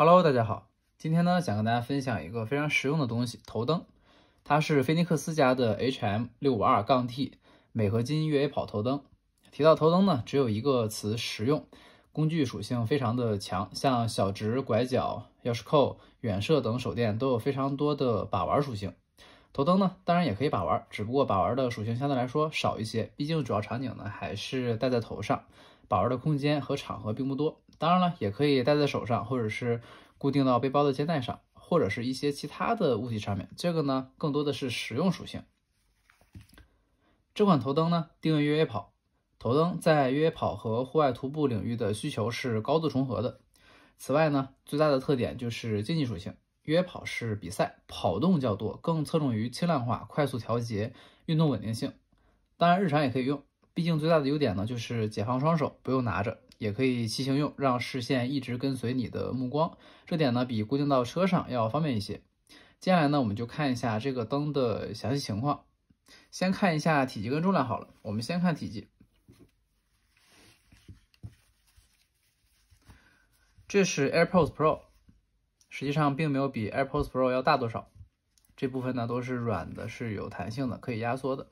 Hello，大家好，今天呢想跟大家分享一个非常实用的东西——头灯。它是菲尼克斯家的 HM 六五二杠 T 镁合金越野跑头灯。提到头灯呢，只有一个词：实用。工具属性非常的强，像小直、拐角、钥匙扣、远射等手电都有非常多的把玩属性。头灯呢，当然也可以把玩，只不过把玩的属性相对来说少一些，毕竟主要场景呢还是戴在头上，把玩的空间和场合并不多。当然了，也可以戴在手上，或者是固定到背包的肩带上，或者是一些其他的物体上面。这个呢，更多的是实用属性。这款头灯呢，定位越野跑。头灯在越野跑和户外徒步领域的需求是高度重合的。此外呢，最大的特点就是经济属性。越野跑是比赛，跑动较多，更侧重于轻量化、快速调节、运动稳定性。当然，日常也可以用，毕竟最大的优点呢，就是解放双手，不用拿着。也可以骑行用，让视线一直跟随你的目光，这点呢比固定到车上要方便一些。接下来呢，我们就看一下这个灯的详细情况。先看一下体积跟重量好了，我们先看体积。这是 AirPods Pro，实际上并没有比 AirPods Pro 要大多少。这部分呢都是软的，是有弹性的，可以压缩的。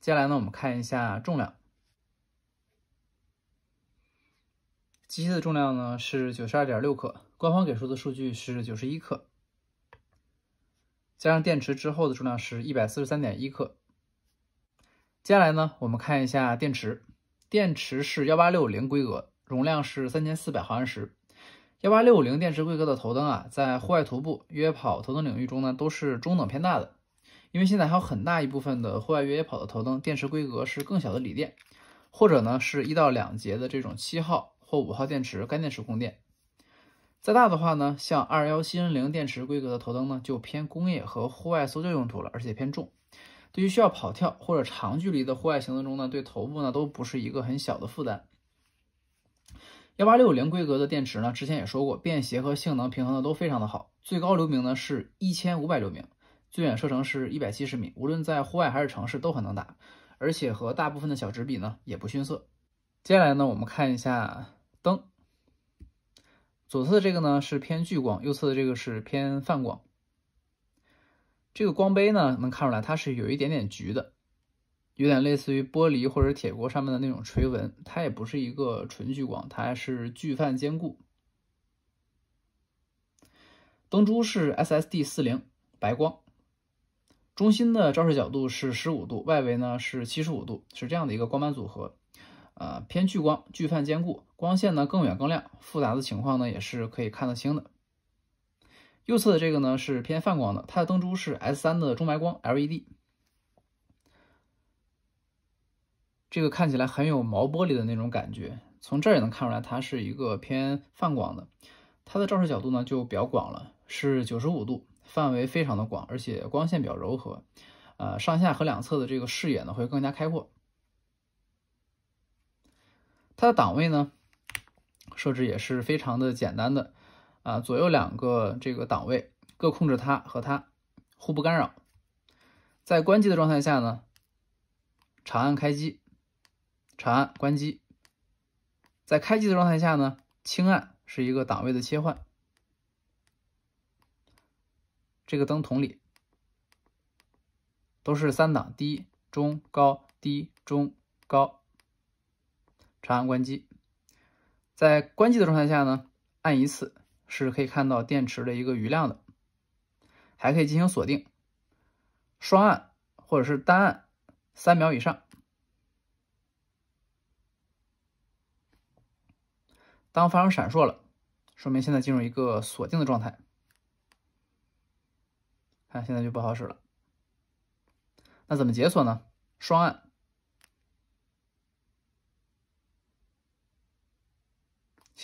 接下来呢，我们看一下重量。机器的重量呢是九十二点六克，官方给出的数据是九十一克，加上电池之后的重量是一百四十三点一克。接下来呢，我们看一下电池，电池是幺八六零规格，容量是三千四百毫安时。幺八六五零电池规格的头灯啊，在户外徒步、越野跑头灯领域中呢，都是中等偏大的。因为现在还有很大一部分的户外越野跑的头灯，电池规格是更小的锂电，或者呢是一到两节的这种七号。或五号电池干电池供电。再大的话呢，像二幺七零零电池规格的头灯呢，就偏工业和户外搜救用途了，而且偏重。对于需要跑跳或者长距离的户外行动中呢，对头部呢都不是一个很小的负担。幺八六零规格的电池呢，之前也说过，便携和性能平衡的都非常的好。最高流明呢是一千五百流明，最远射程是一百七十米，无论在户外还是城市都很能打，而且和大部分的小直比呢也不逊色。接下来呢，我们看一下。灯左侧的这个呢是偏聚光，右侧的这个是偏泛光。这个光杯呢能看出来它是有一点点橘的，有点类似于玻璃或者铁锅上面的那种锤纹。它也不是一个纯聚光，它是聚泛兼顾。灯珠是 S S D 四零白光，中心的照射角度是十五度，外围呢是七十五度，是这样的一个光斑组合。呃，偏聚光、聚泛兼顾，光线呢更远更亮，复杂的情况呢也是可以看得清的。右侧的这个呢是偏泛光的，它的灯珠是 S3 的中白光 LED，这个看起来很有毛玻璃的那种感觉，从这儿也能看出来它是一个偏泛光的，它的照射角度呢就比较广了，是95度，范围非常的广，而且光线比较柔和，呃，上下和两侧的这个视野呢会更加开阔。它的档位呢设置也是非常的简单的，啊，左右两个这个档位各控制它和它，互不干扰。在关机的状态下呢，长按开机，长按关机。在开机的状态下呢，轻按是一个档位的切换。这个灯筒里都是三档，低、中、高，低、中、高。长按关机，在关机的状态下呢，按一次是可以看到电池的一个余量的，还可以进行锁定。双按或者是单按三秒以上，当发生闪烁了，说明现在进入一个锁定的状态。看现在就不好使了，那怎么解锁呢？双按。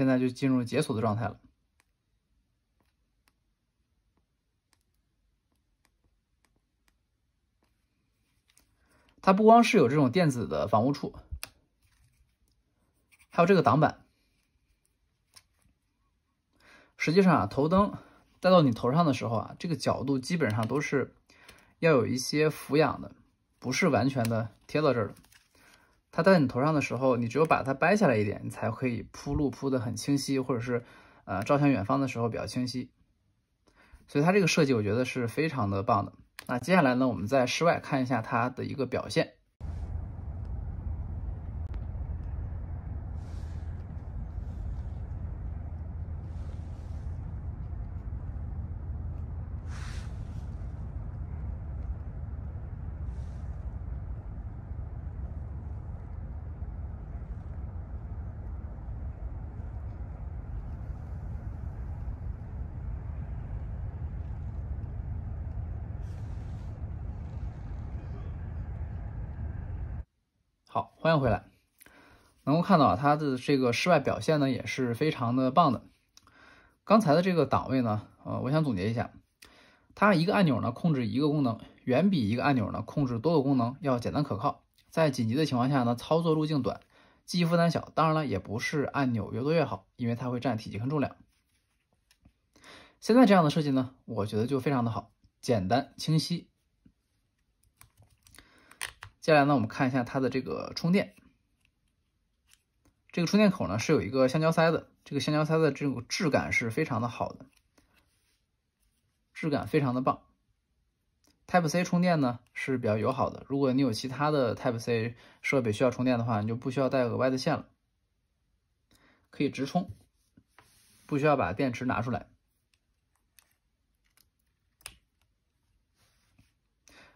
现在就进入解锁的状态了。它不光是有这种电子的防误触，还有这个挡板。实际上啊，头灯戴到你头上的时候啊，这个角度基本上都是要有一些俯仰的，不是完全的贴到这儿的。它戴在你头上的时候，你只有把它掰下来一点，你才可以铺路铺得很清晰，或者是，呃，照向远方的时候比较清晰。所以它这个设计我觉得是非常的棒的。那接下来呢，我们在室外看一下它的一个表现。好，欢迎回来。能够看到啊，它的这个室外表现呢，也是非常的棒的。刚才的这个档位呢，呃，我想总结一下，它一个按钮呢控制一个功能，远比一个按钮呢控制多个功能要简单可靠。在紧急的情况下呢，操作路径短，记忆负担小。当然了，也不是按钮越多越好，因为它会占体积和重量。现在这样的设计呢，我觉得就非常的好，简单清晰。接下来呢，我们看一下它的这个充电。这个充电口呢是有一个橡胶塞的，这个橡胶塞的这种质感是非常的好的，质感非常的棒。Type C 充电呢是比较友好的，如果你有其他的 Type C 设备需要充电的话，你就不需要带额外的线了，可以直充，不需要把电池拿出来。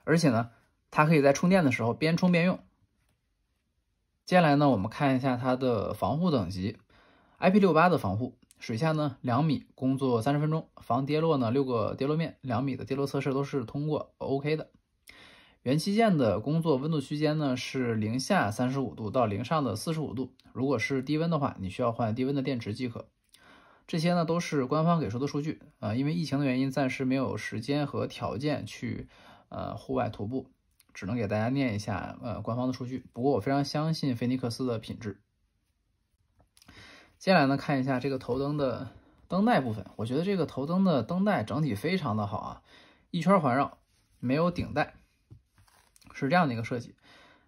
而且呢。它可以在充电的时候边充边用。接下来呢，我们看一下它的防护等级，IP68 的防护，水下呢两米，工作三十分钟，防跌落呢六个跌落面，两米的跌落测试都是通过 OK 的。元器件的工作温度区间呢是零下三十五度到零上的四十五度，如果是低温的话，你需要换低温的电池即可。这些呢都是官方给出的数据啊，因为疫情的原因，暂时没有时间和条件去呃户外徒步。只能给大家念一下，呃，官方的数据。不过我非常相信菲尼克斯的品质。接下来呢，看一下这个头灯的灯带部分。我觉得这个头灯的灯带整体非常的好啊，一圈环绕，没有顶带，是这样的一个设计。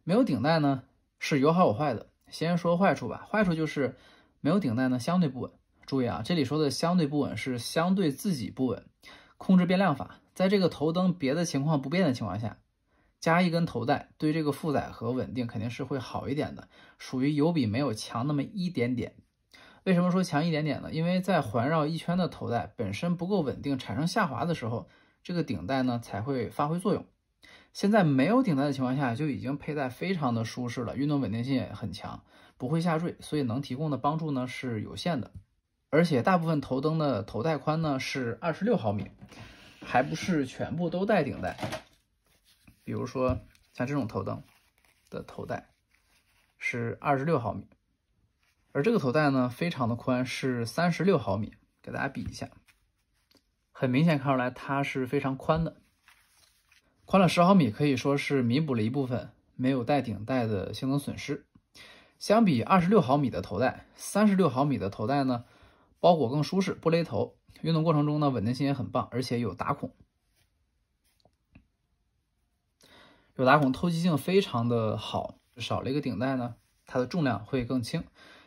没有顶带呢是有好有坏的。先说坏处吧，坏处就是没有顶带呢相对不稳。注意啊，这里说的相对不稳是相对自己不稳，控制变量法，在这个头灯别的情况不变的情况下。加一根头带，对这个负载和稳定肯定是会好一点的，属于有比没有强那么一点点。为什么说强一点点呢？因为在环绕一圈的头带本身不够稳定，产生下滑的时候，这个顶带呢才会发挥作用。现在没有顶带的情况下，就已经佩戴非常的舒适了，运动稳定性也很强，不会下坠，所以能提供的帮助呢是有限的。而且大部分头灯的头带宽呢是二十六毫米，还不是全部都带顶带。比如说像这种头灯的头带是二十六毫米，而这个头带呢非常的宽，是三十六毫米。给大家比一下，很明显看出来它是非常宽的，宽了十毫米，可以说是弥补了一部分没有带顶带的性能损失。相比二十六毫米的头带，三十六毫米的头带呢包裹更舒适，不勒头，运动过程中呢稳定性也很棒，而且有打孔。有打孔，透气性非常的好。少了一个顶带呢，它的重量会更轻。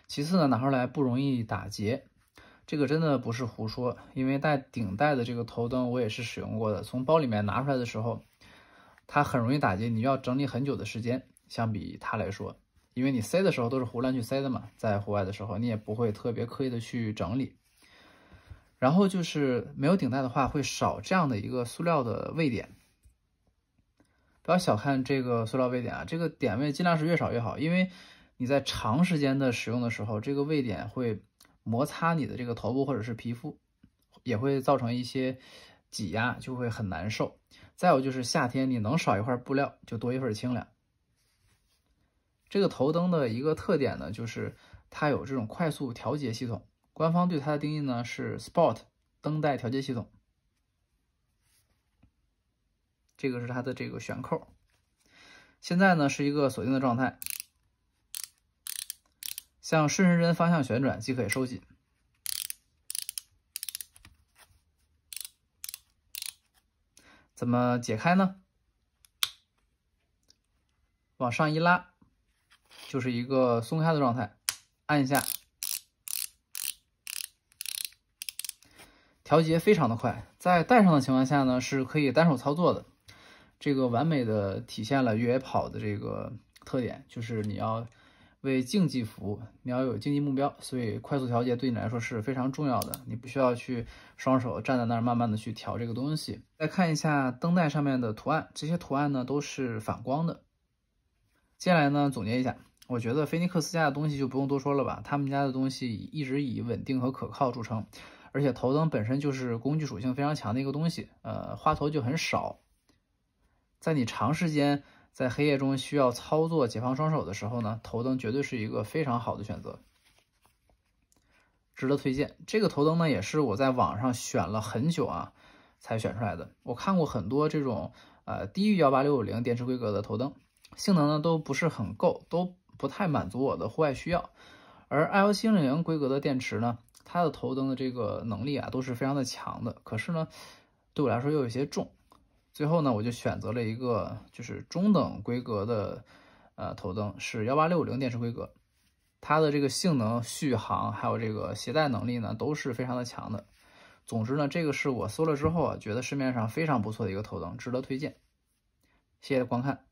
其次呢，拿出来不容易打结，这个真的不是胡说。因为带顶带的这个头灯我也是使用过的，从包里面拿出来的时候，它很容易打结，你要整理很久的时间。相比它来说，因为你塞的时候都是胡乱去塞的嘛，在户外的时候你也不会特别刻意的去整理。然后就是没有顶带的话，会少这样的一个塑料的位点。不要小看这个塑料位点啊，这个点位尽量是越少越好，因为你在长时间的使用的时候，这个位点会摩擦你的这个头部或者是皮肤，也会造成一些挤压，就会很难受。再有就是夏天，你能少一块布料，就多一份清凉。这个头灯的一个特点呢，就是它有这种快速调节系统，官方对它的定义呢是 Sport 灯带调节系统。这个是它的这个旋扣，现在呢是一个锁定的状态，向顺时针方向旋转即可收紧。怎么解开呢？往上一拉，就是一个松开的状态，按一下，调节非常的快，在戴上的情况下呢是可以单手操作的。这个完美的体现了越野跑的这个特点，就是你要为竞技服务，你要有竞技目标，所以快速调节对你来说是非常重要的。你不需要去双手站在那儿慢慢的去调这个东西。再看一下灯带上面的图案，这些图案呢都是反光的。接下来呢总结一下，我觉得菲尼克斯家的东西就不用多说了吧，他们家的东西一直以稳定和可靠著称，而且头灯本身就是工具属性非常强的一个东西，呃，花头就很少。在你长时间在黑夜中需要操作、解放双手的时候呢，头灯绝对是一个非常好的选择，值得推荐。这个头灯呢，也是我在网上选了很久啊，才选出来的。我看过很多这种呃低于幺八六五零电池规格的头灯，性能呢都不是很够，都不太满足我的户外需要。而 L 七零零规格的电池呢，它的头灯的这个能力啊都是非常的强的，可是呢，对我来说又有些重。最后呢，我就选择了一个就是中等规格的，呃，头灯是幺八六五零电池规格，它的这个性能、续航还有这个携带能力呢，都是非常的强的。总之呢，这个是我搜了之后啊，觉得市面上非常不错的一个头灯，值得推荐。谢谢观看。